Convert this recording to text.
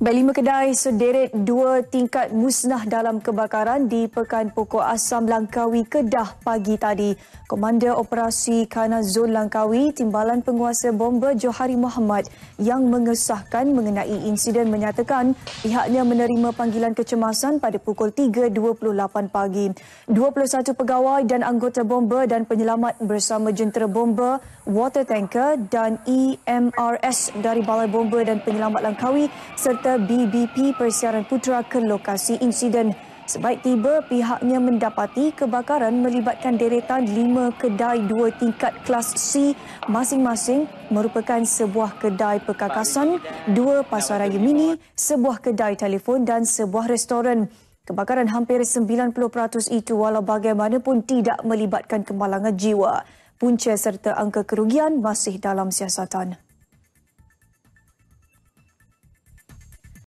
Lima kedai sederet dua tingkat musnah dalam kebakaran di Pekan Pokok Asam Langkawi Kedah pagi tadi. Komander Operasi Kanazul Langkawi, Timbalan Penguasa Bomba Johari Muhammad yang mengesahkan mengenai insiden menyatakan pihaknya menerima panggilan kecemasan pada pukul 3.28 pagi. 21 pegawai dan anggota bomba dan penyelamat bersama jentera bomba water tanker dan EMRS dari Balai Bomba dan Penyelamat Langkawi serta helikopter BBP Persiaran Putra ke lokasi insiden. Sebaik tiba, pihaknya mendapati kebakaran melibatkan deretan lima kedai dua tingkat kelas C masing-masing merupakan sebuah kedai perkakasan, dua pasar pasaraya mini, sebuah kedai telefon dan sebuah restoran. Kebakaran hampir 90% itu walau bagaimanapun tidak melibatkan kemalangan jiwa. Punca serta angka kerugian masih dalam siasatan.